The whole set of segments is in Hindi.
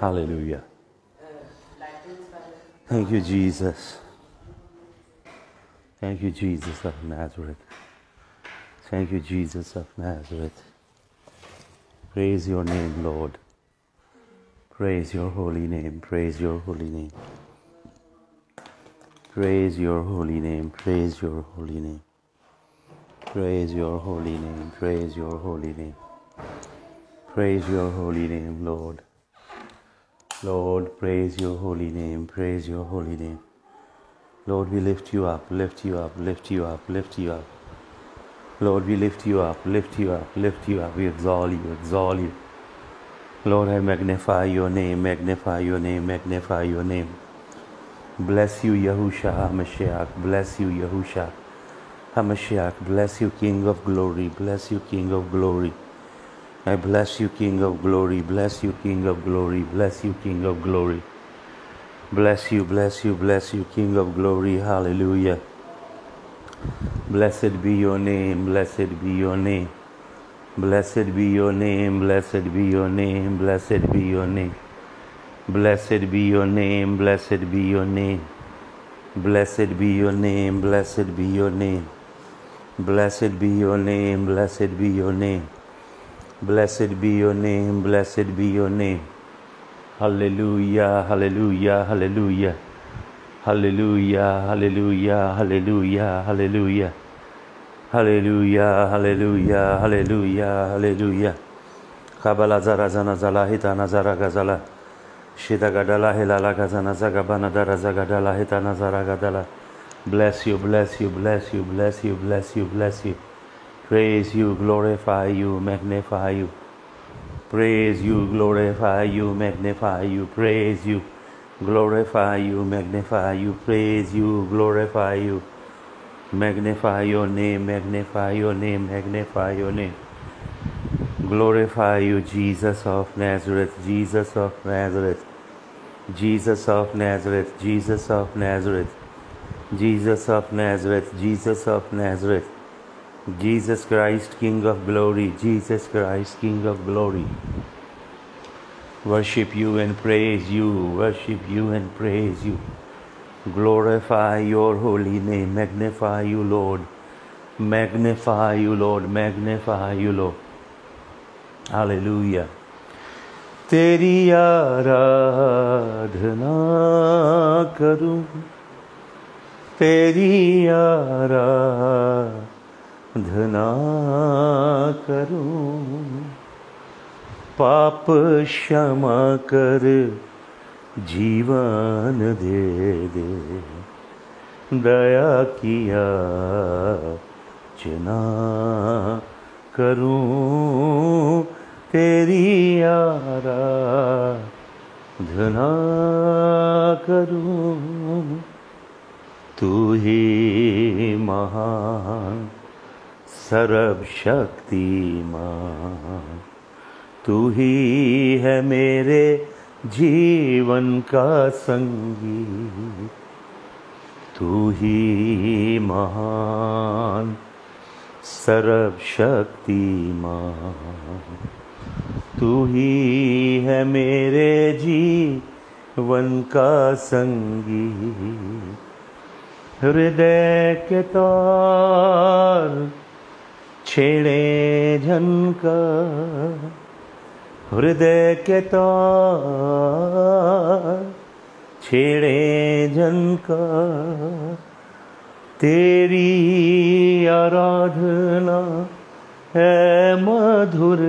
Hallelujah. Thank you, Jesus. Thank you, Jesus of Nazareth. Thank you, Jesus of Nazareth. Praise your name, Lord. Praise your holy name. Praise your holy name. Praise your holy name. Praise your holy name. Praise your holy name. Praise your holy name. Praise your holy name, Lord. Lord, praise your holy name, praise your holy name. Lord, we lift you up, lift you up, lift you up, lift you up. Lord, we lift you up, lift you up, lift you up. We exalt you, exalt you. Lord, I magnify your name, magnify your name, magnify your name. Bless you, Yahusha HaMashiach. Bless you, Yahusha HaMashiach. Bless you, King of glory. Bless you, King of glory. I bless you, King of glory. Bless you, King of glory. Bless you, King of glory. Bless you, bless you, bless you, King of glory. Hallelujah. Blessed be your name. Blessed be your name. Blessed be your name. Blessed be your name. Blessed be your name. Blessed be your name. Blessed be your name. Blessed be your name. Blessed be your name. Blessed be your name. Blessed be your name. Blessed be your name, blessed be your name. Hallelujah, hallelujah, hallelujah. Hallelujah, hallelujah, hallelujah, hallelujah. Hallelujah, hallelujah, hallelujah, hallelujah. Kabala zara zana zala hita nazara gazala. Shida gadala hilala gazana zaga zagabana zaga zagadala hita nazara gadala. Bless you, bless you, bless you, bless you, bless you, bless you. Praise you, glorify you, magnify you. Praise you, glorify you, magnify you. Praise you, glorify you, magnify you. Praise you, glorify you. Magnify your name, magnify your name, magnify your name. Glorify you, Jesus of Nazareth, Jesus of Nazareth, Jesus of Nazareth, Jesus of Nazareth, Jesus of Nazareth, Jesus of Nazareth. Jesus Christ, King of glory, Jesus Christ, King of glory. Worship you and praise you, worship you and praise you. Glorify your holy name, magnify you, Lord. Magnify you, Lord, magnify you, Lord. Hallelujah. Teri आराधना करूं Teri आराधना धना करूं पाप क्षमा कर जीवन दे दे दया किया चना करूं तेरी धना करूं तू ही महान सर्वशक्ति माँ तू ही है मेरे जीवन का संगी तू ही महान सर्वशक्ति माँ तू ही है मेरे जीवन का संगी हृदय के तार छेड़े झनका हृदय के तार छेड़े झनका तेरी आराधना है मधुर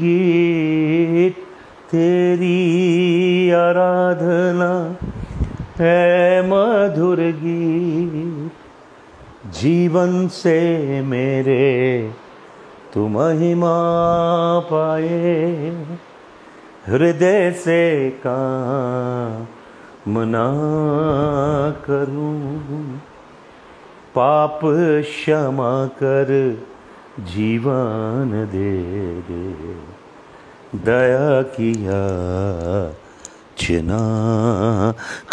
गीत तेरी आराधना है मधुर गीत जीवन से मेरे तू महिमा पाए हृदय से काम मना करूं पाप क्षमा कर जीवन दे दे दया किया चिना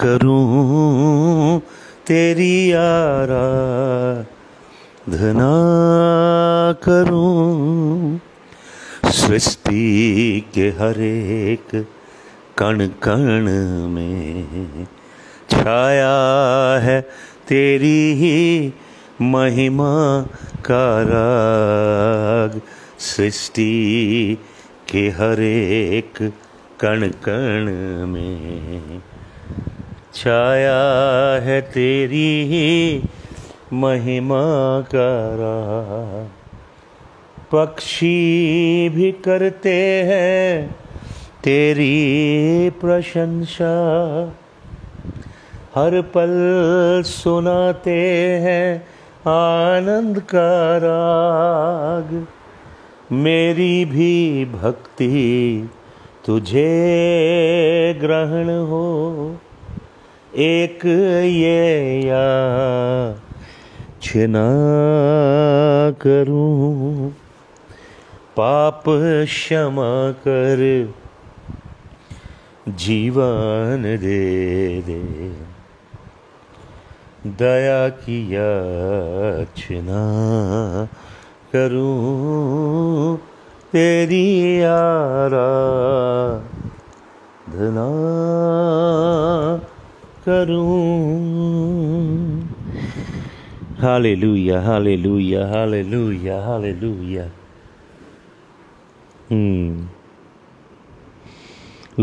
करूं तेरी आराधना करूं सृष्टि के हर एक कण कण में छाया है तेरी ही महिमा का राग सृष्टि के हर एक कण कण में छाया है तेरी ही महिमा करा पक्षी भी करते हैं तेरी प्रशंसा हर पल सुनाते हैं आनंद का राग मेरी भी भक्ति तुझे ग्रहण हो एक ये या छिना करूं पाप क्षमा कर जीवन दे दे दया किया छिना करूं तेरी आरा धना करूं hallelujah hallelujah hallelujah hallelujah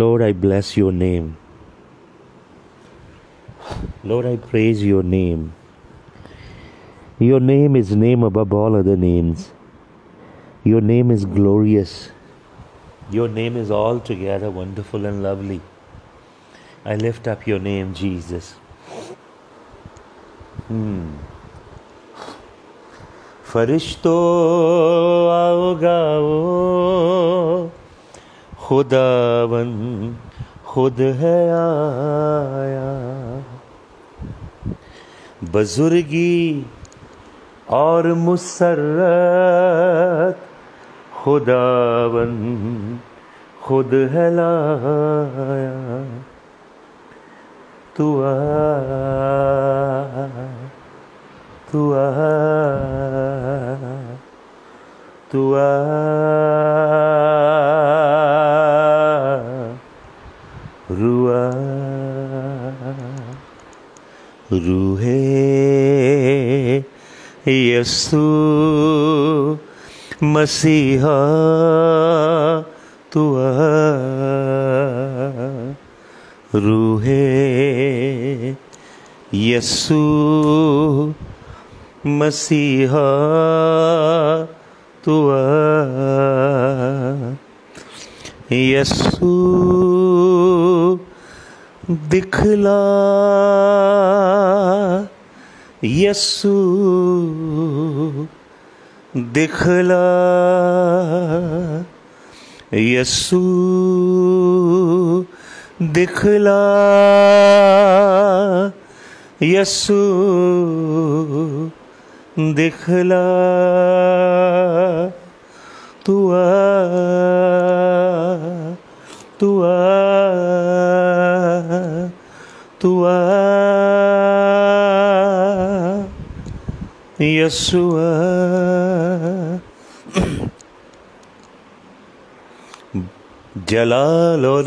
Lord, I bless your name. Lord, I praise your name. Your name is name above all other names. Your name is glorious. Your name is altogether wonderful and lovely. I lift up your name, Jesus. Hmm. फरिश्तो आओ गाओ खुदावन खुद है आया बुजुर्गी और मुसरत खुदावन खुद है लाया tua tua tua Ruah, Ruhe, Yesus, Masiha, tua रूहे Yesu मसीहा तुआ यसु दिखला यसु दिखला यसू दिखला यसु दिखला तू तू तू यसु जलाल और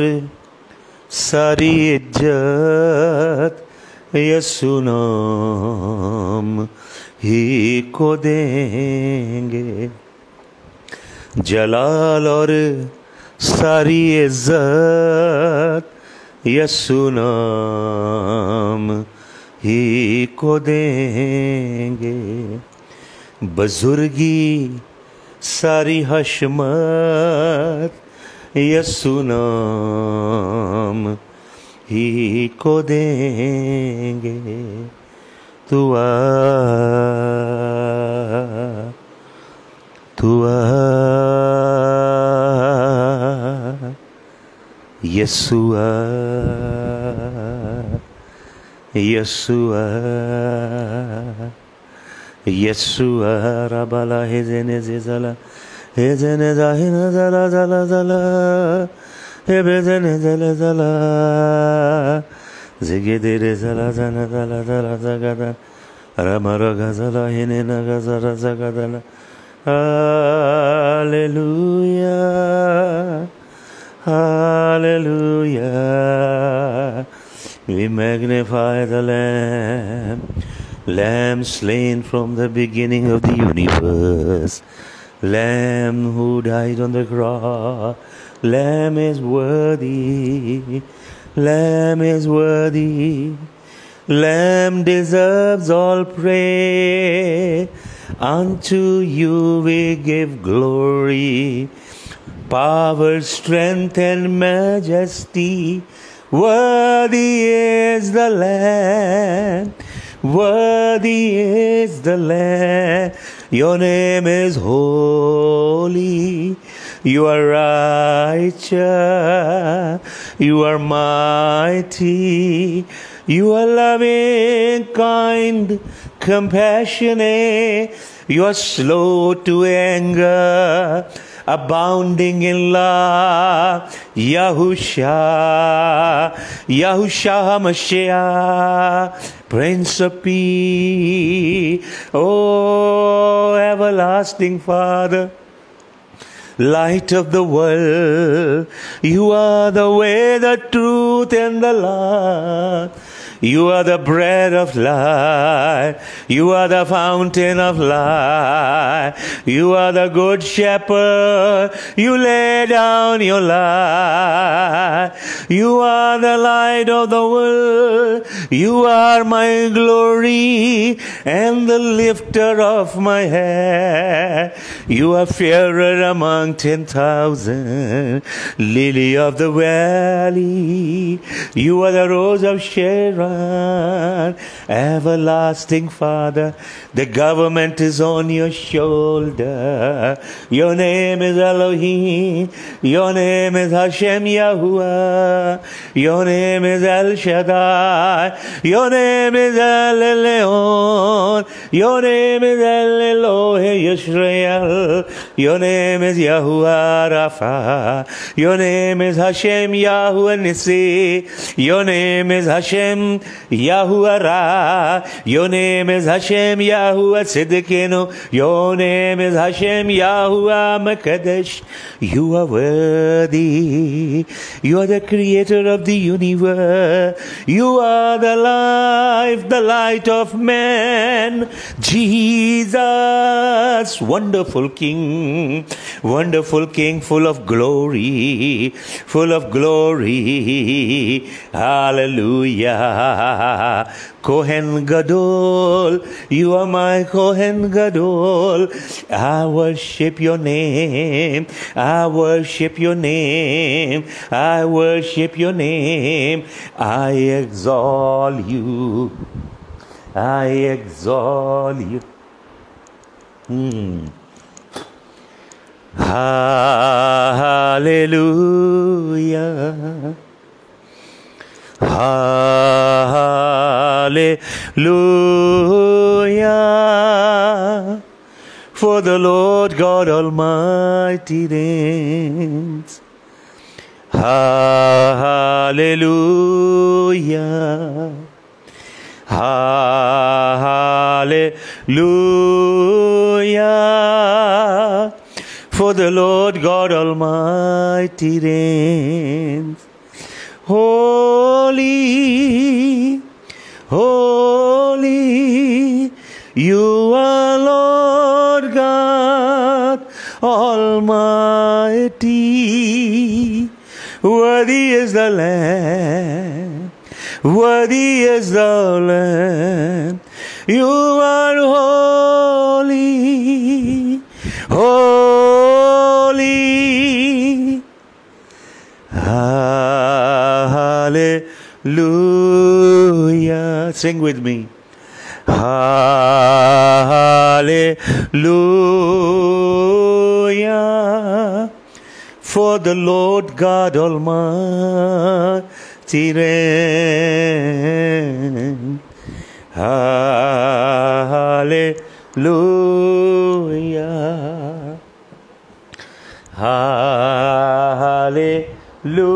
सारी इज्जत यसुनाम ही को देंगे जलाल और सारी इज्जत यसुनाम ही को देंगे बुजुर्गी सारी हशमत यसु ही को देंगे तुआ तुआ यसुआ यसुआ यसुआ रबाला हेजेने जेजला হে জেনে zala, zala, zala. জালা জালা হে বেজেনে zala. জালা জিগে zala, জালা জানা জালা জালা জাগাদা রামার গাজালা হেনে না Hallelujah. Hallelujah. We magnify the Lamb, Lamb slain from the beginning of the universe. Lamb who died on the cross, Lamb is worthy, Lamb is worthy, Lamb deserves all praise. Unto you we give glory, power, strength, and majesty. Worthy is the Lamb. Worthy is the Lamb, your name is holy. You are righteous, you are mighty, you are loving, kind, compassionate, you are slow to anger, abounding in love. Yahusha, Yahusha HaMashiach, Prince of Peace, O everlasting Father, light of the world, you are the way, the truth, and the life. You are the bread of life. You are the fountain of life. You are the good shepherd. You lay down your life. You are the light of the world. You are my glory and the lifter of my head. You are fairer among ten thousand. Lily of the valley. You are the rose of Sharon run. Everlasting Father, the government is on your shoulder. Your name is Elohim. Your name is Hashem Yahuwah. Your name is El Shaddai. Your name is El Leon. Your name is El Elohe Yisrael. Your name is Yahuwah Rapha. Your name is Hashem Yahuwah Nissi. Your name is Hashem Yahuwah Ra. Your name is Hashem Yahuwah Tzidkenu. Your name is Hashem Yahuwah Makadesh. You are worthy. You are the creator of the universe. You are the life, the light of man. Jesus, wonderful King, wonderful King, full of glory, full of glory. Hallelujah. Kohen Gadol, you are my Kohen Gadol. I worship your name. I worship your name. I worship your name. I exalt you. I exalt you. Hmm. Hallelujah. Hallelujah. For the Lord God Almighty reigns. Hallelujah. Hallelujah. For the Lord God Almighty reigns. Holy, holy, you are Lord God Almighty. Worthy is the Lamb, worthy is the Lamb. You are holy, holy. Sing with me. Hallelujah. For the Lord God Almighty reigns. Hallelujah. Hallelujah.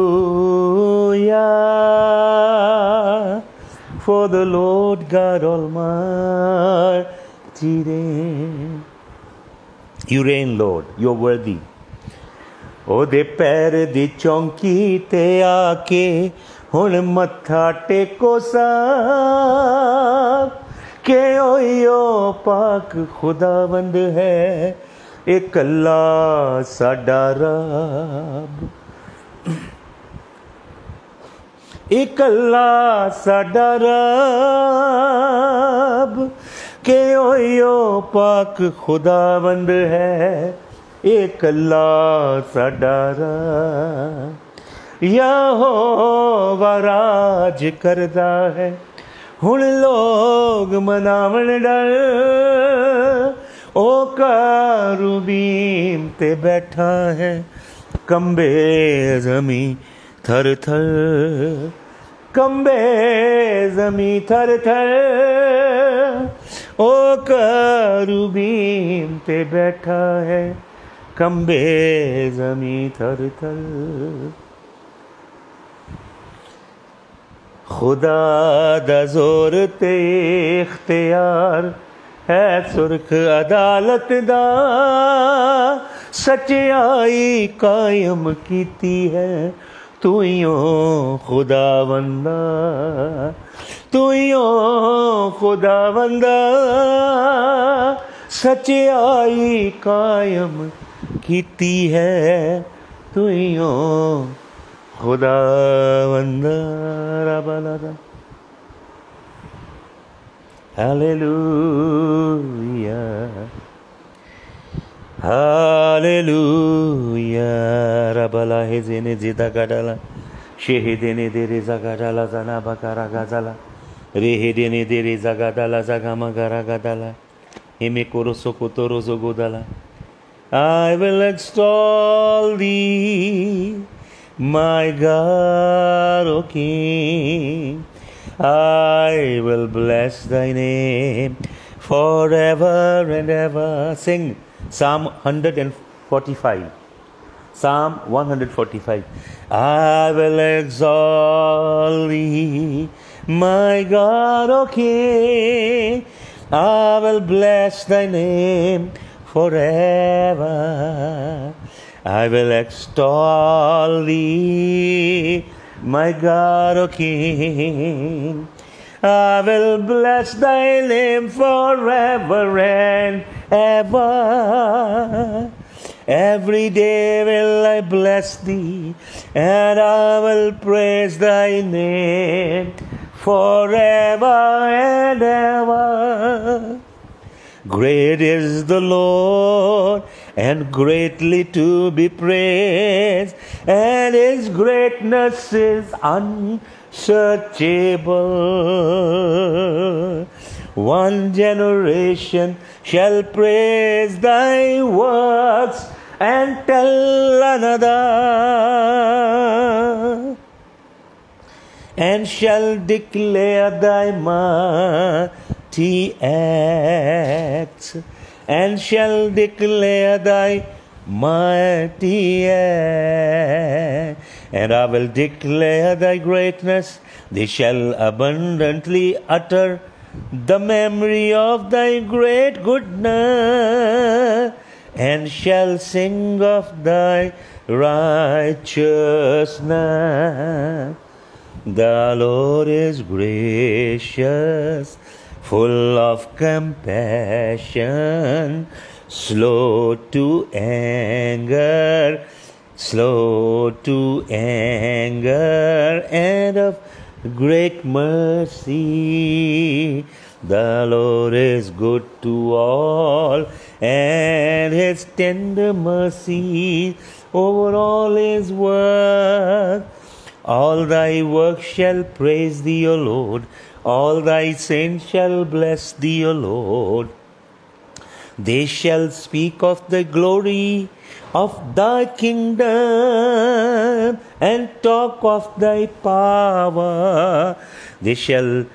for the Lord God Almighty reign. You reign, Lord. You are worthy. ਉਹਦੇ ਪੈਰ ਦੀ ਚੌਂਕੀ ਤੇ ਆ ਕੇ ਹੁਣ ਮੱਥਾ ਟੇਕੋ ਸਾਬ ਕਿ ਓਇਓ ਪਾਕ ਖੁਦਾਵੰਦ ਹੈ ਇਕੱਲਾ ਸਾਡਾ ਰੱਬ इकला साडर के ओयो पाक खुदा बंद है इकला साडर या हो वराज करता है हुन लोग मनावण डर ओ कारुबीम ते बैठा है कंबे जमी थर थर कंबे जमी थर थर ओ करूबीम पे बैठा है कंबे जमी थर थर खुदा दजोर ते इख्तियार है सुर्ख अदालत दा सच्चाई कायम कीती है तू ही हो खुदा बंदा तू ही हो खुदा बंदा सच आई कायम है ਹੈ खुदा ਖੁਦਾਵੰਦ ਰਬਲਦਾ hallelujah Hallelujah. I will extol thee, my God, O King. I will bless thy name forever and ever. Sing. Psalm 145. Psalm 145. I will exalt thee, my God, O King. I will bless thy name forever. I will extol thee, my God, O King. I will bless thy name forever and ever. Every day will I bless thee, and I will praise thy name forever and ever. Great is the Lord, and greatly to be praised, and his greatness is unbelievable unsearchable. One generation shall praise thy works and tell another, and shall declare thy mighty acts, and shall declare thy mighty acts and I will declare thy greatness. They shall abundantly utter the memory of thy great goodness, and shall sing of thy righteousness. The Lord is gracious, full of compassion, slow to anger slow to anger and of great mercy. The Lord is good to all, and his tender mercy over all his work. All thy works shall praise thee, O Lord. All thy saints shall bless thee, O Lord. They shall speak of the glory of thy kingdom and talk of thy power. They shall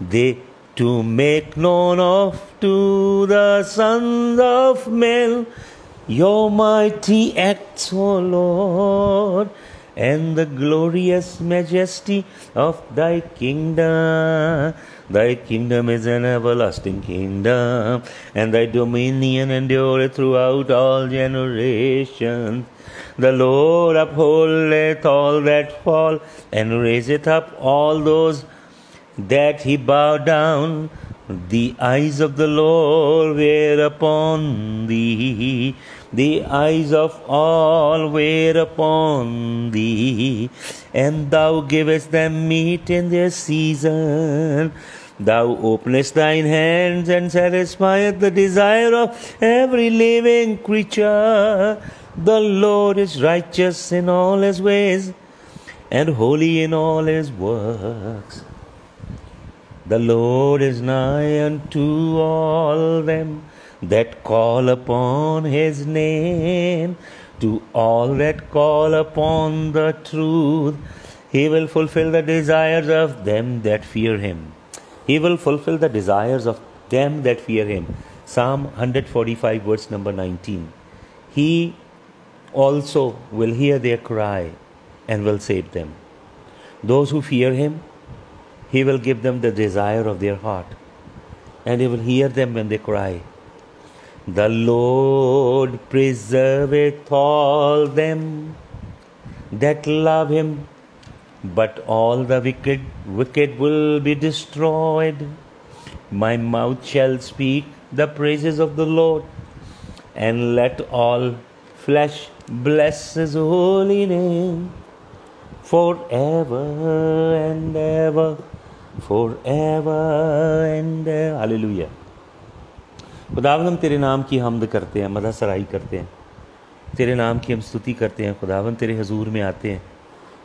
they to make known of to the sons of men your mighty acts, O Lord, and the glorious majesty of thy kingdom. Thy kingdom is an everlasting kingdom, and thy dominion endureth throughout all generations. The Lord upholdeth all that fall, and raiseth up all those that he bow down. The eyes of the Lord were upon thee. The eyes of all were upon thee, and thou givest them meat in their season. Thou openest thine hands and satisfiest the desire of every living creature. The Lord is righteous in all his ways and holy in all his works. The Lord is nigh unto all them that call upon his name, to all that call upon the truth. He will fulfill the desires of them that fear him. He will fulfill the desires of them that fear Him. Psalm 145, verse number 19. He also will hear their cry and will save them. Those who fear Him, He will give them the desire of their heart, and He will hear them when they cry. The Lord preserveth all them that love Him but all the wicked, wicked will be destroyed. My mouth shall speak the praises of the Lord, and let all flesh bless his holy name forever and ever, forever and ever. Hallelujah. खुदावन हम तेरे नाम की हमद करते हैं मदा सराई करते हैं तेरे नाम की हम स्तुति करते हैं खुदावन तेरे हजूर में आते हैं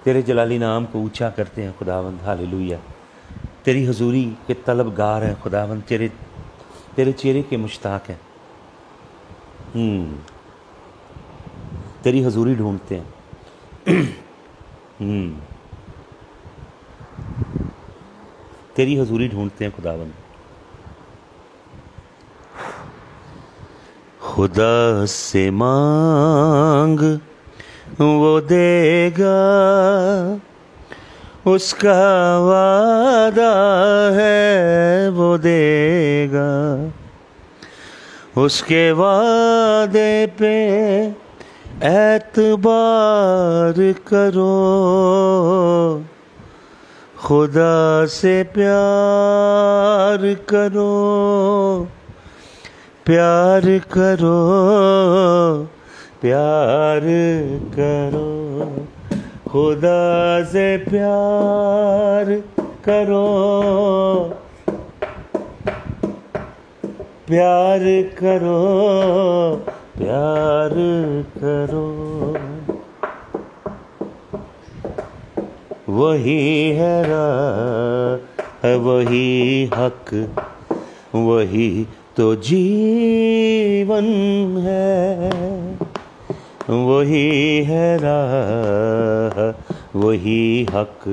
तेरे जलाली नाम को ऊंचा करते हैं खुदावंद हालेलुया तेरी हजूरी के तलब गार हैं खुदावंद तेरे तेरे चेहरे के मुश्ताक हैं हम्म, तेरी हजूरी ढूंढते हैं हम्म, तेरी हजूरी ढूंढते हैं खुदावंद खुदा से मांग वो देगा उसका वादा है वो देगा उसके वादे पे एतबार करो खुदा से प्यार करो प्यार करो प्यार करो खुदा से प्यार करो प्यार करो प्यार करो वही है रा वही हक वही तो जीवन है वही है राह वही हक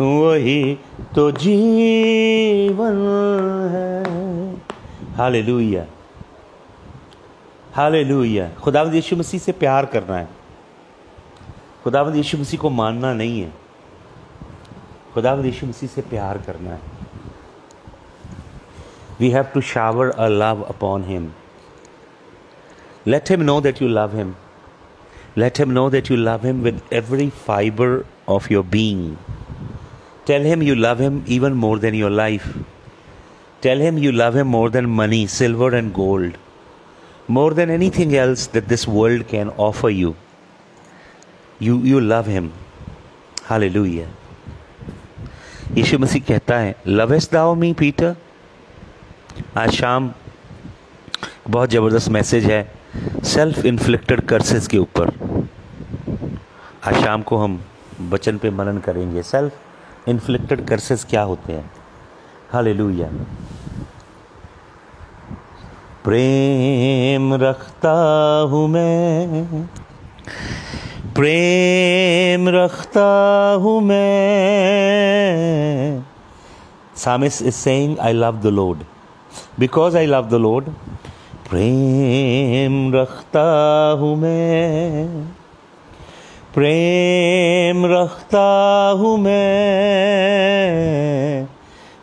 वही तो जीवन है हाले लुया हाले लुया खुदावंद यीशु मसीह से प्यार करना है खुदावंद यीशु मसीह को मानना नहीं है खुदावंद यीशु मसीह से प्यार करना है we have to shower a love upon him let him know that you love him Let him know that you love him with every fiber of your being. Tell him you love him even more than your life. Tell him you love him more than money, silver, and gold, more than anything else that this world can offer you. You, you love him. Hallelujah. Yeshu Masih कहता है लवेस्ट दाओ मी पीटर आज शाम बहुत ज़बरदस्त मैसेज है सेल्फ इन्फ्लिक्टेड कर्सेस के ऊपर आज शाम को हम वचन पे मनन करेंगे सेल्फ इन्फ्लिक्टेड कर्सेस क्या होते हैं हाले प्रेम रखता हूँ मैं प्रेम रखता हूँ मैं psalmist is saying I love the Lord because I love the Lord प्रेम रखता हूँ मैं प्रेम रखता हूँ मैं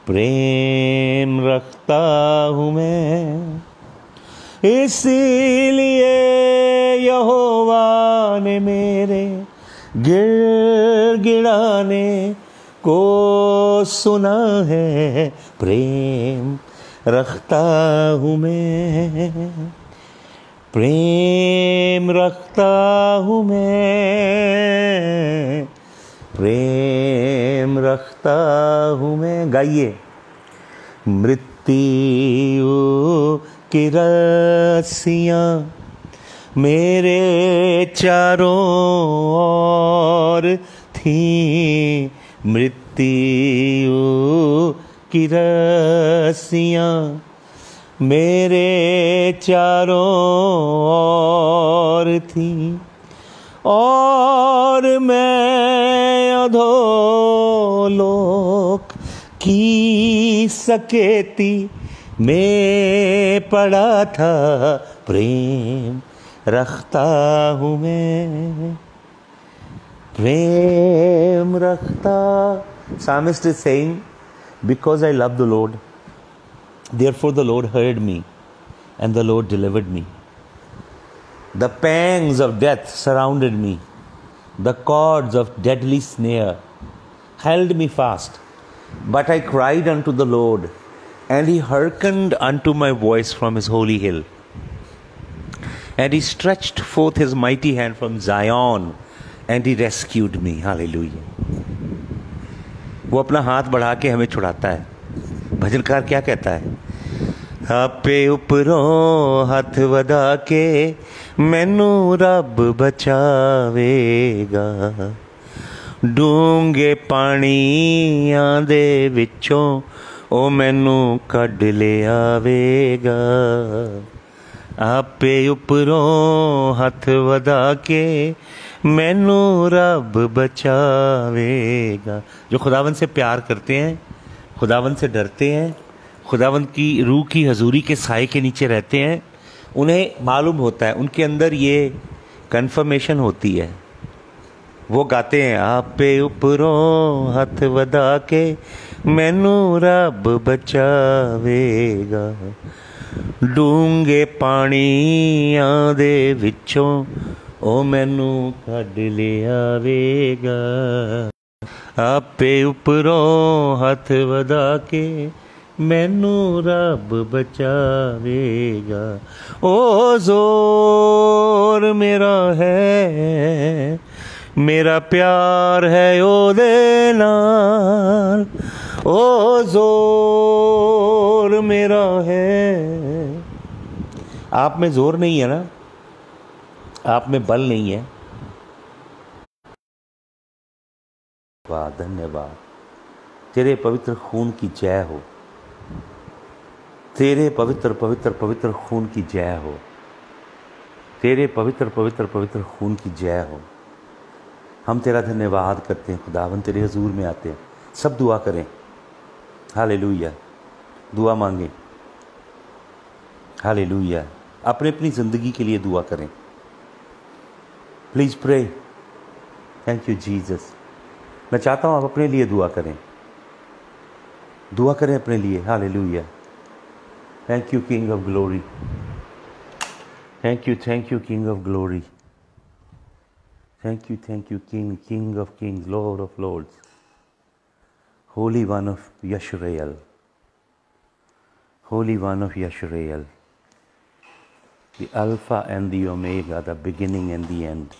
प्रेम रखता हूँ मैं इसीलिए यहोवा ने मेरे गिर गिड़ाने को सुना है प्रेम रखता हूँ मैं प्रेम रखता हूँ मैं प्रेम रखता हूँ मैं गाइए मृत्यु की रस्सियाँ मेरे चारों ओर थी मृत्यु की रस्सियाँ मेरे चारों ओर थी और मैं अधोलोक की सकेती में पड़ा था प्रेम रखता हूँ मैं प्रेम रखता psalmist sing Because I love the Lord, therefore the Lord heard me, and the Lord delivered me. The pangs of death surrounded me, the cords of deadly snare held me fast. But I cried unto the Lord, and he hearkened unto my voice from his holy hill. And he stretched forth his mighty hand from Zion, and he rescued me. Hallelujah. वो अपना हाथ बढ़ा के हमें छुड़ाता है भजनकार क्या कहता है आपे उपरो हाथ वधा के मैनू रब बचावेगा डूंगे पानिया दे विचों ओ मैनू कड ले आवेगा आपे उपरों हाथ वधा के मैनू रब बचावेगा जो खुदावन से प्यार करते हैं खुदावन से डरते हैं खुदावन की रूह की हजूरी के साय के नीचे रहते हैं उन्हें मालूम होता है उनके अंदर ये कन्फर्मेशन होती है वो गाते हैं आप पे उपरों हथ वदा के मैनू रब बचावेगा डूंगे पानी आदे विचों ओ मैनू कड लिया वेगा आपे उपरों हथ वधा के मैनू रब बचावेगा ओ जोर मेरा है मेरा प्यार है ओ नाल ओ जोर मेरा है आप में जोर नहीं है ना आप में बल नहीं है वाह धन्यवाद तेरे पवित्र खून की जय हो तेरे पवित्र पवित्र पवित्र खून की जय हो तेरे पवित्र पवित्र पवित्र खून की जय हो हम तेरा धन्यवाद करते हैं खुदावन तेरे हजूर में आते हैं सब दुआ करें हाले दुआ मांगें हाले अपने अपनी ज़िंदगी के लिए दुआ करें please pray thank you Jesus मैं चाहता हूँ आप अपने लिए दुआ करें दुआ करें अपने लिए hallelujah thank you king of glory thank you thank you king of glory thank you thank you king king of kings Lord of lords holy one of Israel Holy One of Yashrael, the Alpha and the Omega, the beginning and the end.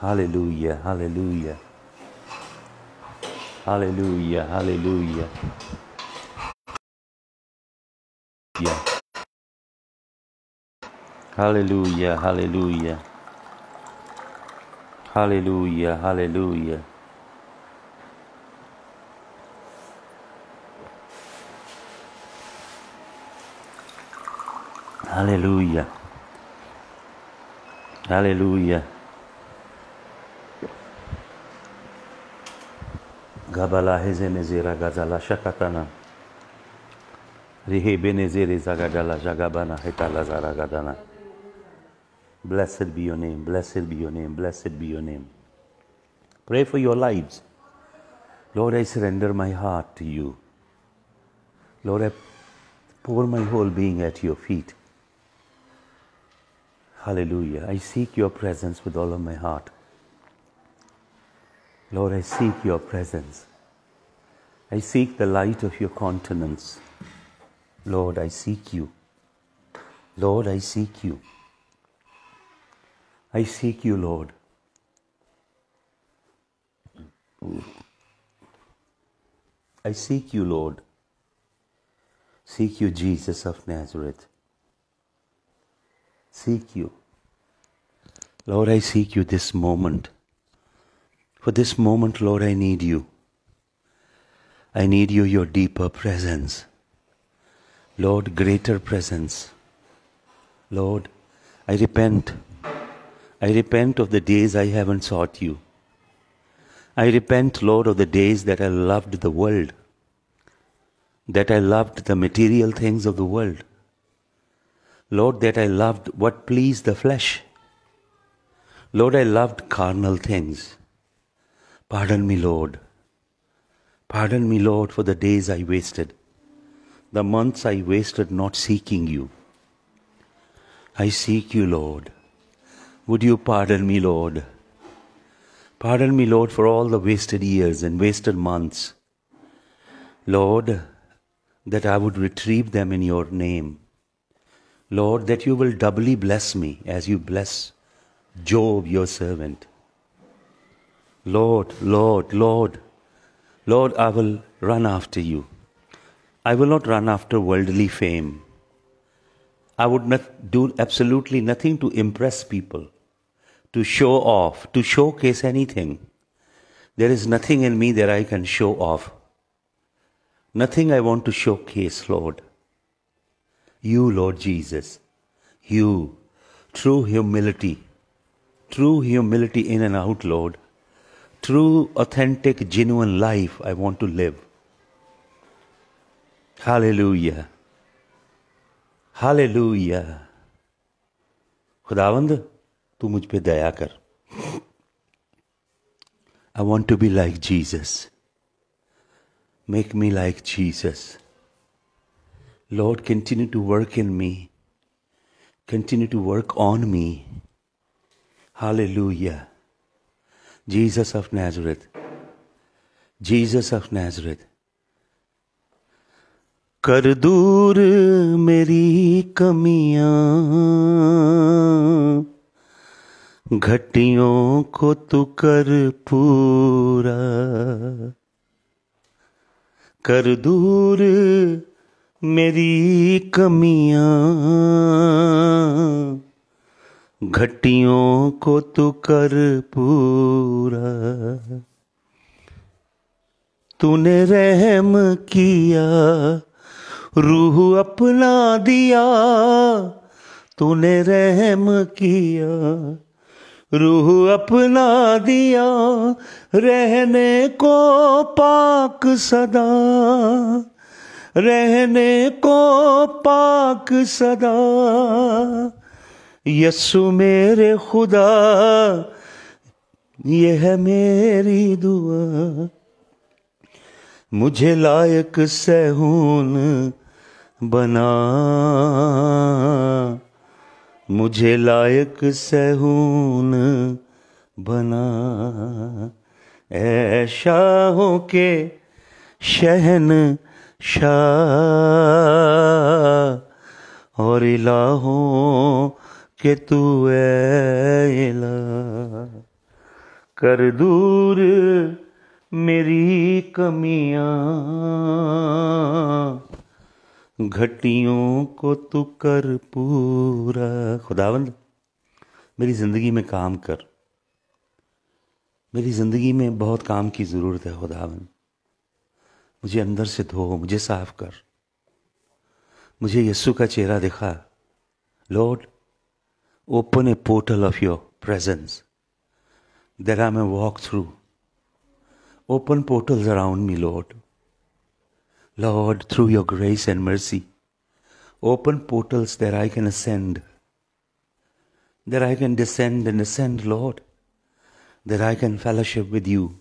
Hallelujah, hallelujah. Hallelujah, hallelujah. Yeah. Hallelujah, hallelujah. Hallelujah, hallelujah. Hallelujah. Hallelujah. Gabala Hezenezera Gazala Shakatana. Rihe Benezere Zagadala Jagabana Hetala Zaragadana. Blessed be your name, blessed be your name, blessed be your name. Pray for your lives. Lord, I surrender my heart to you. Lord, I pour my whole being at your feet. Hallelujah. I seek your presence with all of my heart. Lord, I seek your presence. I seek the light of your countenance. Lord, I seek you. Lord, I seek you. I seek you, Lord. I seek you, Lord. Seek you, Jesus of Nazareth. Seek you. Lord, I seek you this moment. For this moment, Lord, I need you. I need you, your deeper presence. Lord, greater presence. Lord, I repent. I repent of the days I haven't sought you. I repent, Lord, of the days that I loved the world, that I loved the material things of the world. Lord, that I loved what pleased the flesh. Lord, I loved carnal things. Pardon me, Lord. Pardon me, Lord, for the days I wasted, the months I wasted not seeking you. I seek you, Lord. Would you pardon me, Lord? Pardon me, Lord, for all the wasted years and wasted months. Lord, that I would retrieve them in your name. Lord, that you will doubly bless me as you bless Job, your servant. Lord, Lord, Lord, Lord, I will run after you. I will not run after worldly fame. I would not do absolutely nothing to impress people, to show off, to showcase anything. There is nothing in me that I can show off. Nothing I want to showcase, Lord. You, Lord Jesus, you, true humility, true humility in and out, Lord true, authentic, genuine life I want to live. Hallelujah. Hallelujah. Khudavand, tu mujh pe kar. I want to be like Jesus. Make me like Jesus. Lord, continue to work in me. Continue to work on me. Hallelujah. Jesus of Nazareth. Jesus of Nazareth. कर दूर मेरी कमियां घटियों को तू कर पूरा कर दूर मेरी कमियां घटियों को तू कर पूरा तूने रहम किया रूह अपना दिया तूने रहम किया रूह अपना दिया रहने को पाक सदा रहने को पाक सदा यस्सु मेरे खुदा यह है मेरी दुआ मुझे लायक सहून बना मुझे लायक सहून बना हो के शहन शाह और इलाहों के तू ला कर दूर मेरी कमियां घटियों को तू कर पूरा खुदावंद मेरी ज़िंदगी में काम कर मेरी ज़िंदगी में बहुत काम की ज़रूरत है खुदावंद मुझे अंदर से धो मुझे साफ कर मुझे यस्सु का चेहरा दिखा Lord Open a portal of your presence that I may walk through. Open portals around me, Lord. Lord, through your grace and mercy, open portals that I can ascend, that I can descend and ascend, Lord, that I can fellowship with you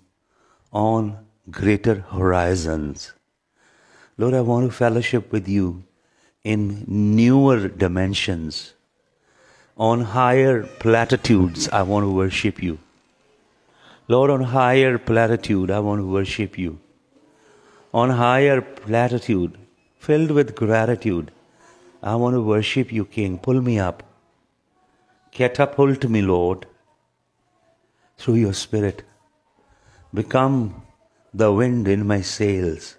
on greater horizons. Lord, I want to fellowship with you in newer dimensions on higher platitudes, I want to worship you. Lord, on higher platitude, I want to worship you. On higher platitude, filled with gratitude, I want to worship you, King. Pull me up. Catapult me, Lord, through your Spirit. Become the wind in my sails,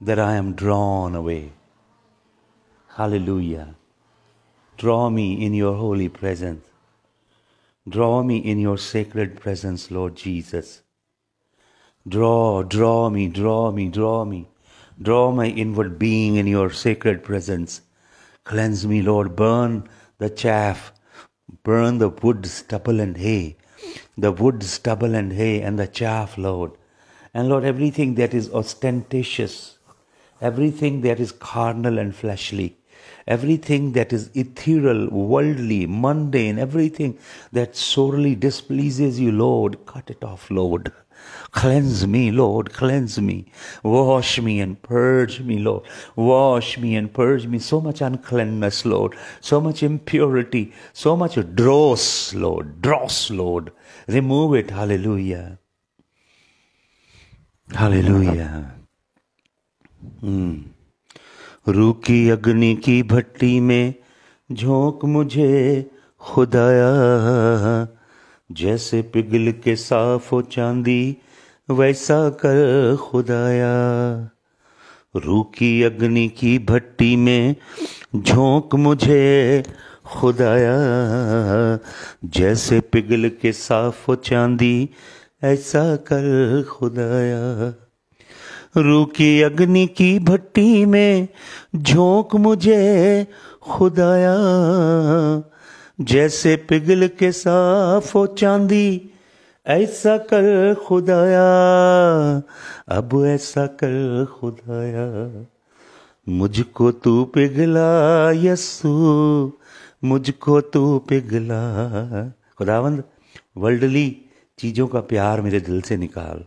that I am drawn away. Hallelujah. Draw me in your holy presence. Draw me in your sacred presence, Lord Jesus. Draw, draw me, draw me, draw me. Draw my inward being in your sacred presence. Cleanse me, Lord. Burn the chaff. Burn the wood, stubble, and hay. The wood, stubble, and hay, and the chaff, Lord. And Lord, everything that is ostentatious, everything that is carnal and fleshly, everything that is ethereal, worldly, mundane, everything that sorely displeases you, Lord, cut it off, Lord. Cleanse me, Lord, cleanse me. Wash me and purge me, Lord. Wash me and purge me. So much uncleanness, Lord. So much impurity. So much dross, Lord. Dross, Lord. Remove it. Hallelujah. Hallelujah. Mm. रूकी अग्नि की भट्टी में झोंक मुझे खुदाया जैसे पिघल के साफ हो चांदी वैसा कर खुदाया रूकी अग्नि की भट्टी में झोंक मुझे खुदाया जैसे पिघल के साफ हो चांदी ऐसा कर खुदाया रूखी अग्नि की भट्टी में झोंक मुझे खुदाया जैसे पिघल के साफ हो चांदी ऐसा कर खुदाया अब ऐसा कर खुदाया मुझको तू पिघला यसू मुझको तू पिघला खुदावंद वर्ल्डली चीज़ों का प्यार मेरे दिल से निकाल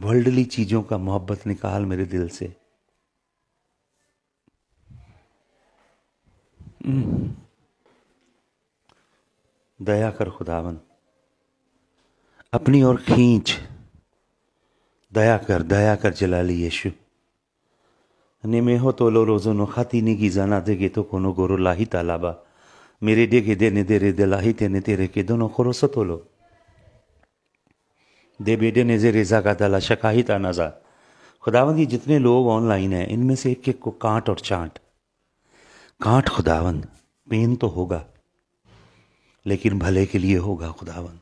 वर्ल्डली चीज़ों का मोहब्बत निकाल मेरे दिल से हम्म। दया कर खुदावन अपनी ओर खींच दया कर दया कर जला ली यशु निमे हो तो लो रोजो नो खाती ने की जाना देगे तो कोनो गोरो लाही तालाबा मेरे डेगे देने दे लाही तेने तेरे के दोनों सतो लो दे बेडे जे रेजा का दला शकाहित नज़ा खुदावंद ये जितने लोग ऑनलाइन हैं इनमें से एक एक को कांट और चांट कांट खुदावंद पेन तो होगा लेकिन भले के लिए होगा खुदावंद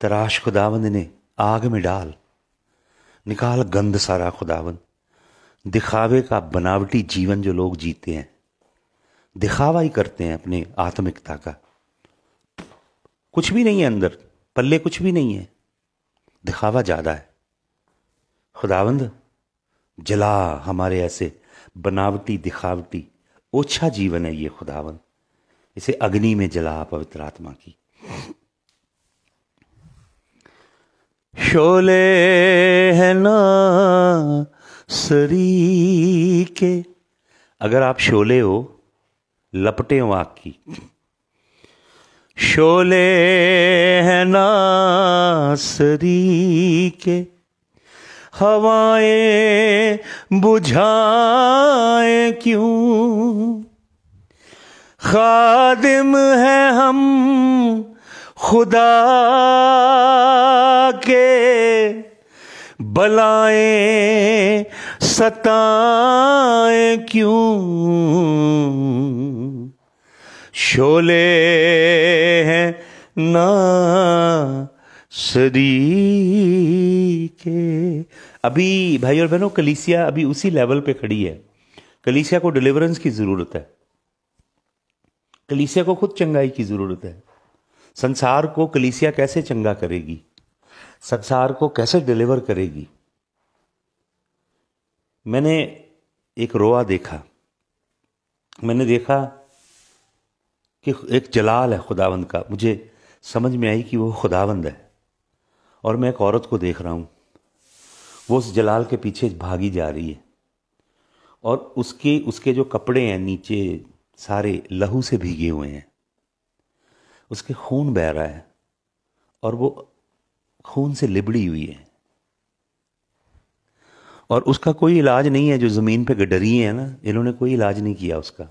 तराश खुदावंद ने आग में डाल निकाल गंद सारा खुदावंद दिखावे का बनावटी जीवन जो लोग जीते हैं दिखावा ही करते हैं अपने आत्मिकता का कुछ भी नहीं है अंदर पल्ले कुछ भी नहीं है दिखावा ज़्यादा है खुदावंद जला हमारे ऐसे बनावटी दिखावटी ओछा जीवन है ये खुदावंद इसे अग्नि में जला पवित्र आत्मा की शोले है ना सरी के अगर आप शोले हो लपटे हो आग की शोले है नासरी के हवाएं बुझाए क्यों खादिम है हम खुदा के बलाएं सताएं क्यों शोले हैं ना सदी के अभी भाई और बहनों कलीसिया अभी उसी लेवल पे खड़ी है कलीसिया को डिलीवरेंस की ज़रूरत है कलीसिया को खुद चंगाई की ज़रूरत है संसार को कलीसिया कैसे चंगा करेगी संसार को कैसे डिलीवर करेगी मैंने एक रोआ देखा मैंने देखा कि एक जलाल है खुदावंद का मुझे समझ में आई कि वो खुदावंद है और मैं एक औरत को देख रहा हूँ वो उस जलाल के पीछे भागी जा रही है और उसके उसके जो कपड़े हैं नीचे सारे लहू से भीगे हुए हैं उसके खून बह रहा है और वो खून से लिबड़ी हुई है और उसका कोई इलाज नहीं है जो ज़मीन पे गडरी है ना इन्होंने कोई इलाज नहीं किया उसका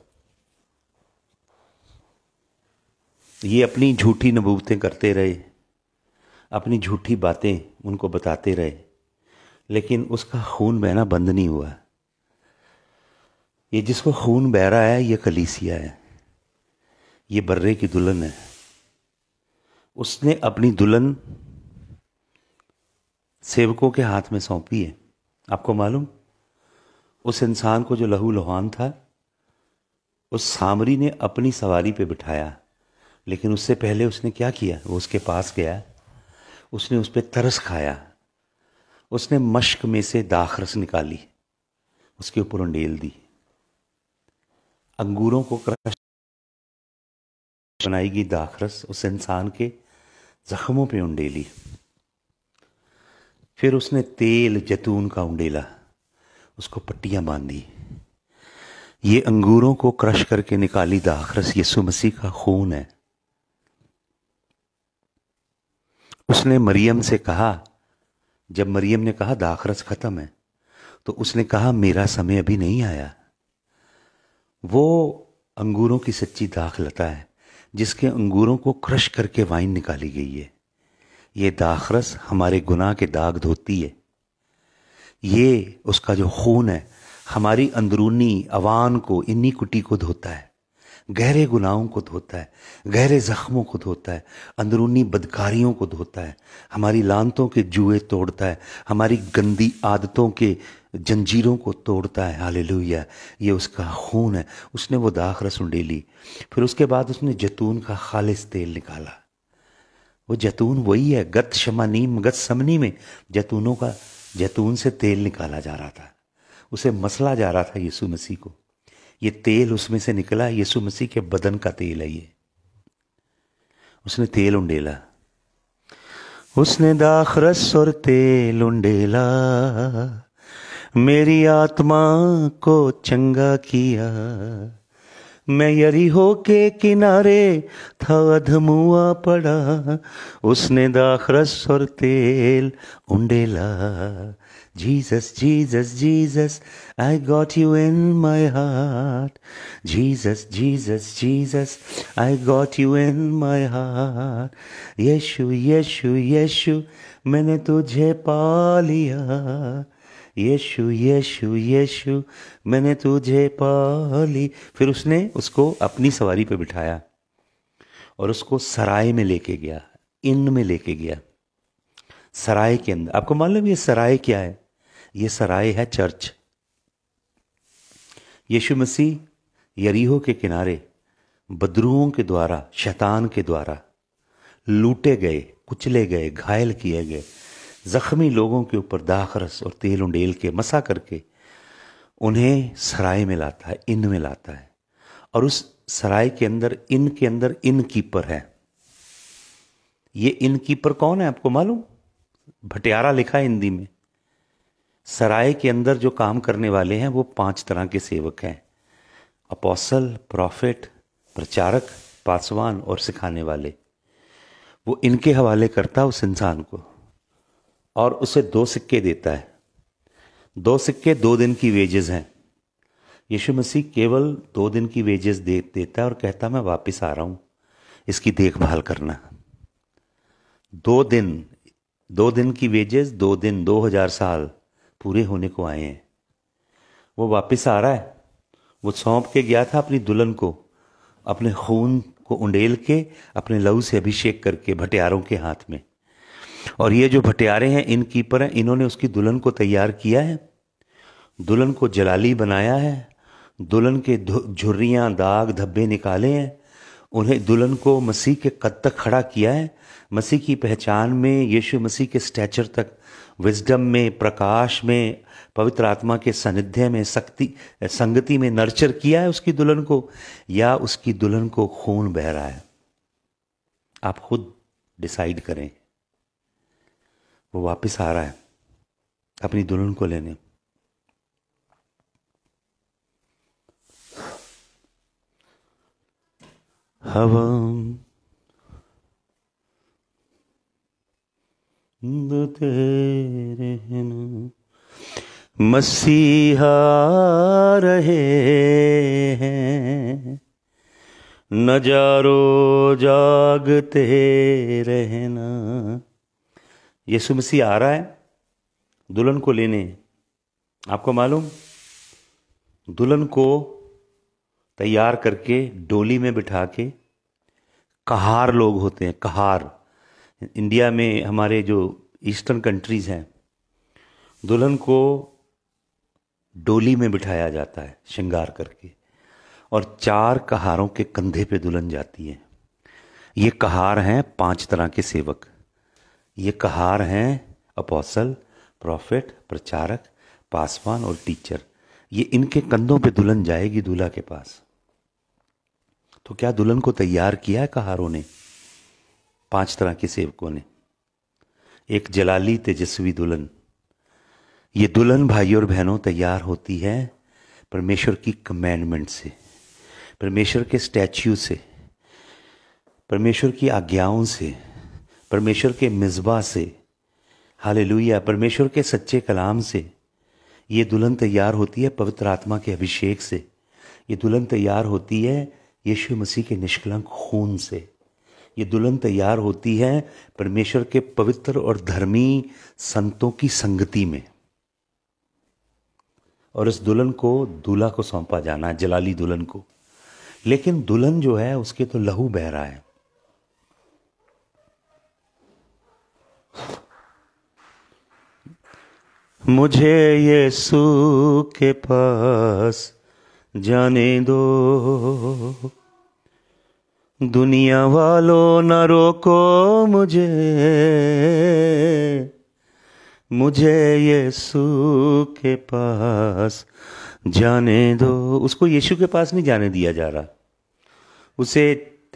ये अपनी झूठी नबूतें करते रहे अपनी झूठी बातें उनको बताते रहे लेकिन उसका खून बहना बंद नहीं हुआ ये जिसको खून बह रहा है ये कलीसिया है ये बर्रे की दुल्हन है उसने अपनी दुल्हन सेवकों के हाथ में सौंपी है आपको मालूम उस इंसान को जो लहू लुहान था उस सामरी ने अपनी सवारी पे बिठाया लेकिन उससे पहले उसने क्या किया वो उसके पास गया उसने उस पर तरस खाया उसने मश्क में से दाखरस निकाली उसके ऊपर उंडेल दी अंगूरों को क्रश बनाई गई दाखरस उस इंसान के जख्मों पे उंडेली फिर उसने तेल जैतून का उंडेला उसको पट्टियां बांध दी ये अंगूरों को क्रश करके निकाली दाखरस यीशु मसीह का खून है उसने मरियम से कहा जब मरियम ने कहा दाखरस खत्म है तो उसने कहा मेरा समय अभी नहीं आया वो अंगूरों की सच्ची दाखलता है जिसके अंगूरों को क्रश करके वाइन निकाली गई है ये दाखरस हमारे गुनाह के दाग धोती है ये उसका जो खून है हमारी अंदरूनी अवान को इन्हीं कुटी को धोता है गहरे गुनाहों को धोता है गहरे ज़ख्मों को धोता है अंदरूनी बदकारियों को धोता है हमारी लानतों के जुए तोड़ता है हमारी गंदी आदतों के जंजीरों को तोड़ता है हाल ये उसका खून है उसने वो दाख रस्म डे ली फिर उसके बाद उसने जैतून का खालिश तेल निकाला वो जैतून वही है गत शमा नीम गत समनी में जैतूनों का जैतून से तेल निकाला जा रहा था उसे मसला जा रहा था यीशु मसीह को ये तेल उसमें से निकला यीशु मसीह के बदन का तेल है ये उसने तेल उंडेला उसने दाखरस और तेल उंडेला मेरी आत्मा को चंगा किया मैं यरी हो के किनारे था अधमुआ पड़ा उसने दाखरस और तेल उंडेला Jesus, Jesus, Jesus, I got you in my heart. Jesus, Jesus, Jesus, I got you in my heart. Yeshu, Yeshu, Yeshu, मैंने तुझे पा लिया यीशु यीशु यीशु मैंने तुझे पाली फिर उसने उसको अपनी सवारी पर बिठाया और उसको सराय में लेके गया इन में लेके गया सराय के अंदर आपको मालूम ये सराय क्या है ये सराय है चर्च यीशु मसीह यरीहो के किनारे बदरुओं के द्वारा शैतान के द्वारा लूटे गए कुचले गए घायल किए गए जख्मी लोगों के ऊपर दाखरस और तेल उंडेल के मसा करके उन्हें सराय में लाता है इन में लाता है और उस सराय के अंदर इन के अंदर इन कीपर है ये इन कीपर कौन है आपको मालूम भटियारा लिखा है हिंदी में सराय के अंदर जो काम करने वाले हैं वो पांच तरह के सेवक हैं अपोसल प्रॉफिट प्रचारक पासवान और सिखाने वाले वो इनके हवाले करता है उस इंसान को और उसे दो सिक्के देता है दो सिक्के दो दिन की वेजेस हैं यीशु मसीह केवल दो दिन की वेजेस दे देता है और कहता मैं वापस आ रहा हूँ इसकी देखभाल करना दो दिन दो दिन की वेजेस दो दिन दो हजार साल पूरे होने को आए हैं वो वापस आ रहा है वो सौंप के गया था अपनी दुल्हन को अपने खून को उंडेल के अपने लहू से अभिषेक करके भटियारों के हाथ में और ये जो भटियारे हैं इन कीपर हैं इन्होंने उसकी दुल्हन को तैयार किया है दुल्हन को जलाली बनाया है दुल्हन के झुर्रियाँ दाग धब्बे निकाले हैं उन्हें दुल्हन को मसीह के कद तक खड़ा किया है मसीह की पहचान में यीशु मसीह के स्टैचर तक विजडम में प्रकाश में पवित्र आत्मा के सानिध्य में शक्ति संगति में नर्चर किया है उसकी दुल्हन को या उसकी दुल्हन को खून बह रहा है आप खुद डिसाइड करें वो वापस आ रहा है अपनी दुल्हन को लेने हवा तेरे मसीहा रहे हैं नजारो जागते रहना यीशु मसीह आ रहा है दुल्हन को लेने आपको मालूम दुल्हन को तैयार करके डोली में बिठा के कहार लोग होते हैं कहार इंडिया में हमारे जो ईस्टर्न कंट्रीज़ हैं दुल्हन को डोली में बिठाया जाता है श्रृंगार करके और चार कहारों के कंधे पे दुल्हन जाती है ये कहार हैं पांच तरह के सेवक ये कहार हैं अपोसल प्रॉफिट प्रचारक पासवान और टीचर ये इनके कंधों पे दुल्हन जाएगी दूल्हा के पास तो क्या दुल्हन को तैयार किया है कहारों ने पांच तरह के सेवकों ने एक जलाली तेजस्वी दुल्हन ये दुल्हन भाई और बहनों तैयार होती है परमेश्वर की कमेंडमेंट से परमेश्वर के स्टैच्यू से परमेश्वर की आज्ञाओं से परमेश्वर के मिसबा से हालेलुया परमेश्वर के सच्चे कलाम से ये दुल्हन तैयार होती है पवित्र आत्मा के अभिषेक से ये दुल्हन तैयार होती है यीशु मसीह के निष्कलंक खून से ये दुल्हन तैयार होती है परमेश्वर के पवित्र और धर्मी संतों की संगति में और इस दुल्हन को दूल्हा को सौंपा जाना जलाली दुल्हन को लेकिन दुल्हन जो है उसके तो लहू बह रहा है मुझे यीशु के पास जाने दो दुनिया वालों न रोको मुझे मुझे यीशु के पास जाने दो उसको यीशु के पास नहीं जाने दिया जा रहा उसे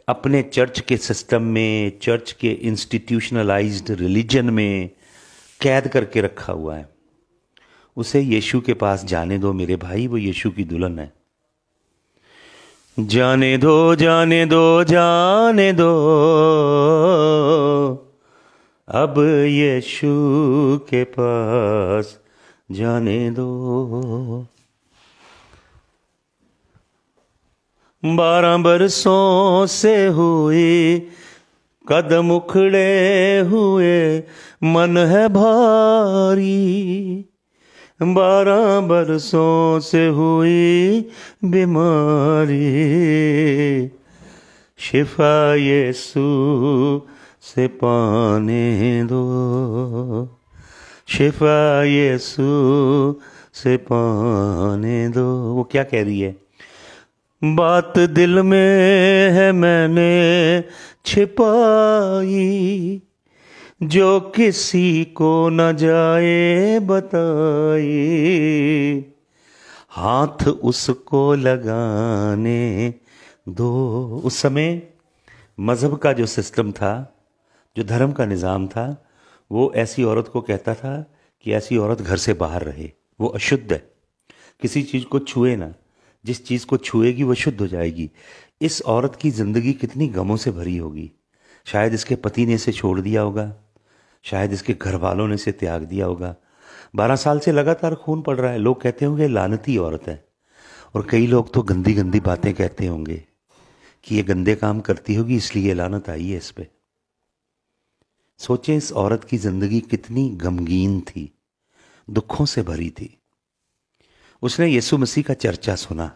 अपने चर्च के सिस्टम में चर्च के इंस्टीट्यूशनलाइज्ड रिलीजन में कैद करके रखा हुआ है उसे यीशु के पास जाने दो मेरे भाई वो यीशु की दुल्हन है जाने दो जाने दो जाने दो अब यीशु के पास जाने दो बारह बरसों से हुई कदम उखड़े हुए मन है भारी बारह बरसों से हुई बीमारी शिफा यीशु से पाने दो शिफा यीशु से पाने दो वो क्या कह रही है बात दिल में है मैंने छिपाई जो किसी को न जाए बताए हाथ उसको लगाने दो उस समय मज़हब का जो सिस्टम था जो धर्म का निज़ाम था वो ऐसी औरत को कहता था कि ऐसी औरत घर से बाहर रहे वो अशुद्ध है किसी चीज़ को छुए ना जिस चीज़ को छुएगी वह शुद्ध हो जाएगी इस औरत की ज़िंदगी कितनी गमों से भरी होगी शायद इसके पति ने इसे छोड़ दिया होगा शायद इसके घर वालों ने इसे त्याग दिया होगा बारह साल से लगातार खून पड़ रहा है लोग कहते होंगे लानती औरत है और कई लोग तो गंदी गंदी बातें कहते होंगे कि ये गंदे काम करती होगी इसलिए लानत आई है इस पर सोचें इस औरत की ज़िंदगी कितनी गमगीन थी दुखों से भरी थी उसने यीशु मसीह का चर्चा सुना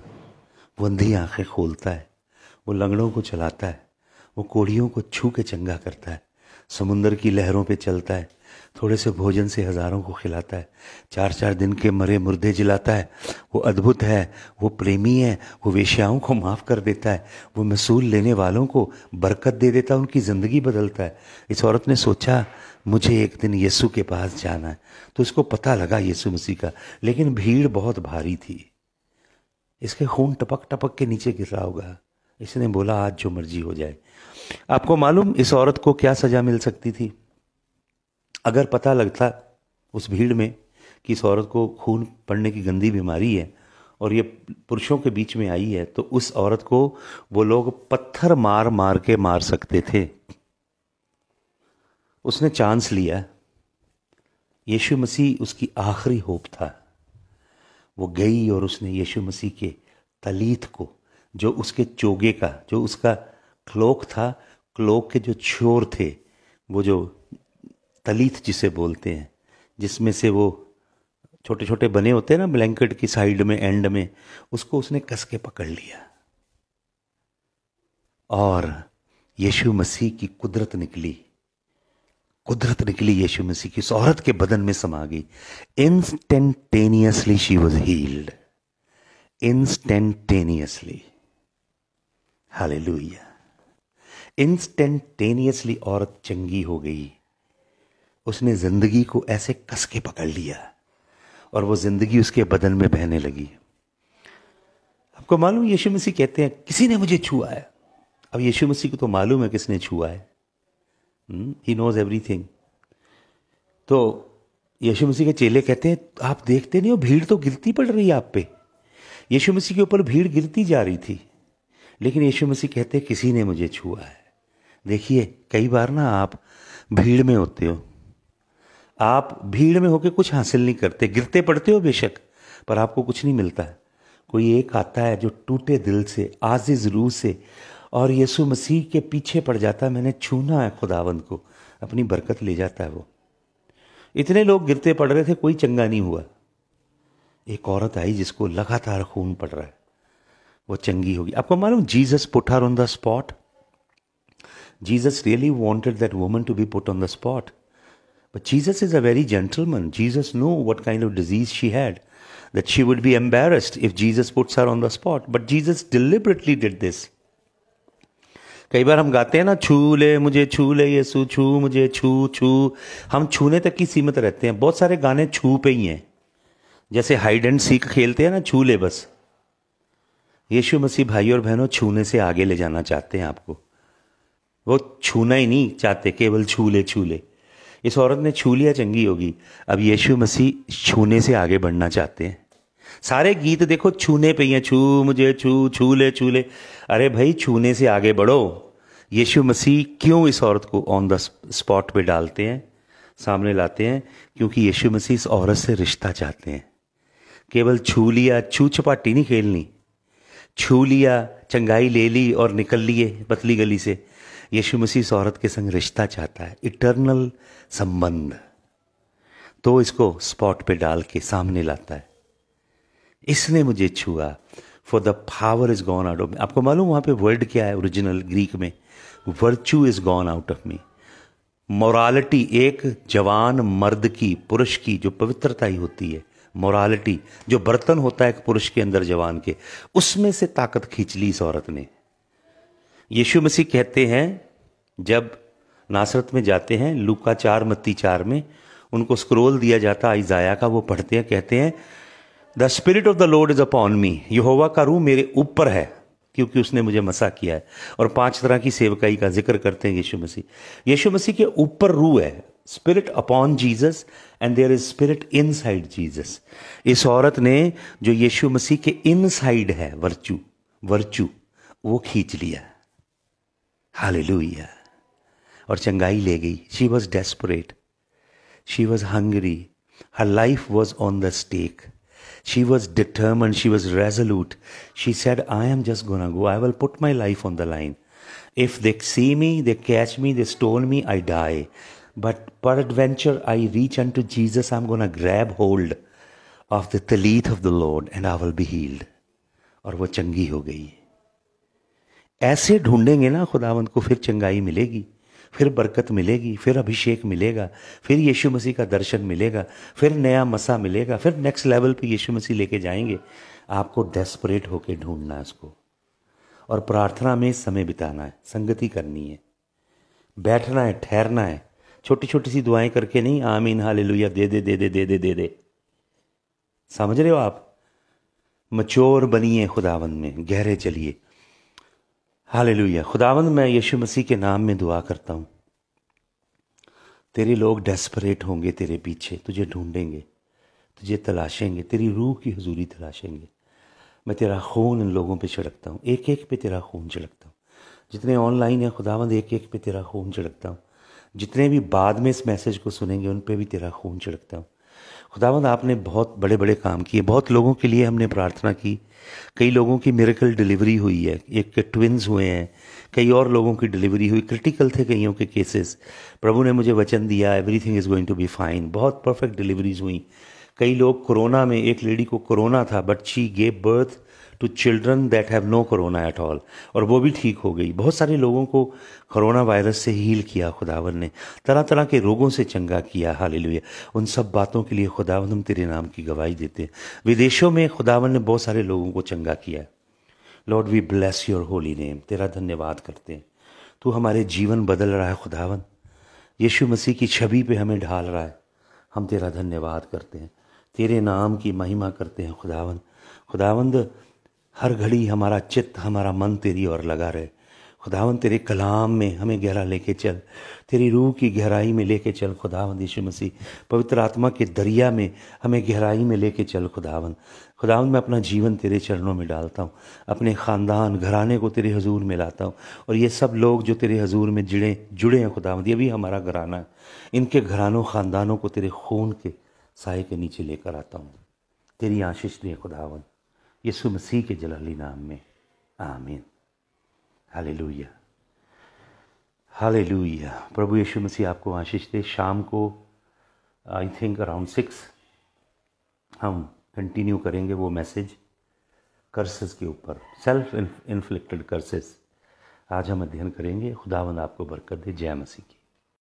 वो अंधी आंखें खोलता है वो लंगड़ों को चलाता है वो कोड़ियों को छू के चंगा करता है समुंदर की लहरों पे चलता है थोड़े से भोजन से हजारों को खिलाता है चार चार दिन के मरे मुर्दे जिलाता है वो अद्भुत है वो प्रेमी है वो वेश्याओं को माफ़ कर देता है वो मसूल लेने वालों को बरकत दे देता है उनकी ज़िंदगी बदलता है इस औरत ने सोचा मुझे एक दिन यीशु के पास जाना है तो इसको पता लगा यीशु मसीह का लेकिन भीड़ बहुत भारी थी इसके खून टपक टपक के नीचे गिर रहा होगा इसने बोला आज जो मर्जी हो जाए आपको मालूम इस औरत को क्या सज़ा मिल सकती थी अगर पता लगता उस भीड़ में कि इस औरत को खून पड़ने की गंदी बीमारी है और ये पुरुषों के बीच में आई है तो उस औरत को वो लोग पत्थर मार मार के मार सकते थे उसने चांस लिया यीशु मसीह उसकी आखिरी होप था वो गई और उसने यीशु मसीह के तलीत को जो उसके चोगे का जो उसका क्लोक था क्लोक के जो छोर थे वो जो तलीथ जिसे बोलते हैं जिसमें से वो छोटे छोटे बने होते हैं ना ब्लैंकेट की साइड में एंड में उसको उसने कस के पकड़ लिया और यीशु मसीह की कुदरत निकली कुदरत निकली यीशु मसीह की उस औरत के बदन में समा गई instantaneously she was healed instantaneously hallelujah instantaneously औरत चंगी हो गई उसने जिंदगी को ऐसे कस के पकड़ लिया और वो जिंदगी उसके बदन में बहने लगी आपको मालूम यीशु मसीह कहते हैं किसी ने मुझे छुआ है अब यीशु मसीह को तो मालूम है किसने छुआ है ही नोज एवरीथिंग तो यीशु मसीह के चेले कहते हैं आप देखते नहीं हो भीड़ तो गिरती पड़ रही है आप पे यीशु मसीह के ऊपर भीड़ गिरती जा रही थी लेकिन यीशु मसीह कहते हैं किसी ने मुझे छुआ है देखिए कई बार ना आप भीड़ में होते हो आप भीड़ में होके कुछ हासिल नहीं करते गिरते पड़ते हो बेशक पर आपको कुछ नहीं मिलता है कोई एक आता है जो टूटे दिल से आजिज रूह से और यीशु मसीह के पीछे पड़ जाता है मैंने छूना है खुदावंद को अपनी बरकत ले जाता है वो इतने लोग गिरते पड़ रहे थे कोई चंगा नहीं हुआ एक औरत आई जिसको लगातार खून पड़ रहा है वो चंगी होगी आपको मालूम Jesus put her on the spot Jesus really wanted that woman to be put on the spot but Jesus is a very gentleman Jesus know what kind of disease she had that she would be embarrassed if Jesus puts her on the spot but Jesus deliberately did this कई बार हम गाते हैं ना छू ले मुझे छू ले यीशु छू मुझे छू छू हम छूने तक की सीमित रहते हैं बहुत सारे गाने छू पे ही हैं जैसे हाइड एंड सीख खेलते हैं ना छू ले बस यीशु मसीह भाई और बहनों छूने से आगे ले जाना चाहते हैं आपको वो छूना ही नहीं चाहते केवल छू ले छू ले इस औरत ने छू लिया चंगी होगी अब यीशु मसीह छूने से आगे बढ़ना चाहते हैं सारे गीत देखो छूने पे ही छू मुझे छू छू ले छू ले अरे भाई छूने से आगे बढ़ो यीशु मसीह क्यों इस औरत को ऑन द स्पॉट पे डालते हैं सामने लाते हैं क्योंकि यीशु मसीह इस औरत से रिश्ता चाहते हैं केवल छू लिया छू छपाटी नहीं खेलनी छू लिया चंगाई ले ली और निकल लिए पतली गली से यीशु मसीह औरत के संग रिश्ता चाहता है इटर्नल संबंध तो इसको स्पॉट पे डाल के सामने लाता है इसने मुझे छुआ for the power is gone out of me आपको मालूम वहां पे वर्ड क्या है ओरिजिनल ग्रीक में virtue is gone out of me morality एक जवान मर्द की पुरुष की जो पवित्रता ही होती है मोरालिटी जो बर्तन होता है एक पुरुष के अंदर जवान के उसमें से ताकत खींच ली इस औरत ने यीशु मसीह कहते हैं जब नासरत में जाते हैं लूका चार मत्ती चार में उनको स्क्रोल दिया जाता आईजाया का वो पढ़ते हैं कहते हैं the spirit of the Lord is upon me यहोवा का रूह मेरे ऊपर है क्योंकि उसने मुझे मसा किया है और पांच तरह की सेवकाई का जिक्र करते हैं यीशु मसीह यीशु मसीह के ऊपर रूह है spirit upon Jesus and there is spirit inside Jesus इस औरत ने जो यीशु मसीह के इन साइड है वर्चू वर्चू वो खींच लिया हालेलुया और चंगाई ले गई she was desperate she was hungry her life was on the stake she was determined she was resolute she said i am just gonna go i will put my life on the line if they see me they catch me they stone me i die But I I reach unto Jesus, I'm going to grab hold of the talith of the Lord and I will be healed. और वो चंगी हो गई ऐसे ढूंढेंगे ना खुदावंत को फिर चंगाई मिलेगी फिर बरकत मिलेगी फिर अभिषेक मिलेगा फिर यीशु मसीह का दर्शन मिलेगा फिर नया मसा मिलेगा फिर नेक्स्ट लेवल पे यीशु मसीह लेके जाएंगे आपको डेस्परेट होके ढूंढना है उसको और प्रार्थना में समय बिताना है संगति करनी है बैठना है ठहरना है छोटी छोटी सी दुआएं करके नहीं आमीन हाल लुया दे दे दे दे दे दे दे दे समझ रहे हो आप मचोर बनिए खुदावन में गहरे चलिए हाल लुया खुदावन मैं यीशु मसीह के नाम में दुआ करता हूँ तेरे लोग डेस्परेट होंगे तेरे पीछे तुझे ढूंढेंगे तुझे तलाशेंगे तेरी रूह की हजूरी तलाशेंगे मैं तेरा खून इन लोगों पे छिड़कता हूँ एक एक पे तेरा खून छिड़कता हूँ जितने ऑनलाइन है खुदावंद एक एक पे तेरा खून छिड़कता हूँ जितने भी बाद में इस मैसेज को सुनेंगे उन पर भी तेरा खून छिड़कता हूँ खुदावंद आपने बहुत बड़े बड़े काम किए बहुत लोगों के लिए हमने प्रार्थना की कई लोगों की मेरिकल डिलीवरी हुई है एक ट्विन्स हुए हैं कई और लोगों की डिलीवरी हुई क्रिटिकल थे कईयों के केसेस प्रभु ने मुझे वचन दिया everything is going to be fine बहुत परफेक्ट डिलीवरीज हुई कई लोग कोरोना में एक लेडी को कोरोना था but she gave birth to children that have no corona at all और वो भी ठीक हो गई बहुत सारे लोगों को करोना वायरस से हील किया खुदावन ने तरह तरह के रोगों से चंगा किया हाल उन सब बातों के लिए खुदावन हम तेरे नाम की गवाही देते हैं विदेशों में खुदावन ने बहुत सारे लोगों को चंगा किया है Lord we bless your holy name तेरा धन्यवाद करते हैं तू हमारे जीवन बदल रहा है खुदावन यीशु मसीह की छवि पे हमें ढाल रहा है हम तेरा धन्यवाद करते हैं तेरे नाम की महिमा करते हैं खुदावन खुदावंद हर घड़ी हमारा चित्त हमारा मन तेरी ओर लगा रहे खुदावन तेरे कलाम में हमें गहरा लेके चल तेरी रूह की गहराई में लेके चल खुदावन यीशु मसीह पवित्र आत्मा के दरिया में हमें गहराई में लेके चल खुदावन खुदावन मैं अपना जीवन तेरे चरणों में डालता हूँ अपने ख़ानदान घराने को तेरे हजूर में लाता हूँ और ये सब लोग जो तेरे हजूर में जुड़े जुड़े हैं खुदावन ये भी हमारा घराना है इनके घरानों ख़ानदानों को तेरे खून के साय के नीचे लेकर आता हूँ तेरी आशीष दें खुदावन यसु मसीह के जलाली नाम में आमीन हालेलुया हालेलुया प्रभु यीशु मसीह आपको आशीष दे शाम को आई थिंक अराउंड सिक्स हम कंटिन्यू करेंगे वो मैसेज कर्सेस के ऊपर सेल्फ इन्फ्लिक्टेड कर्सेस आज हम अध्ययन करेंगे खुदावंद आपको बरकत दे जय मसीह की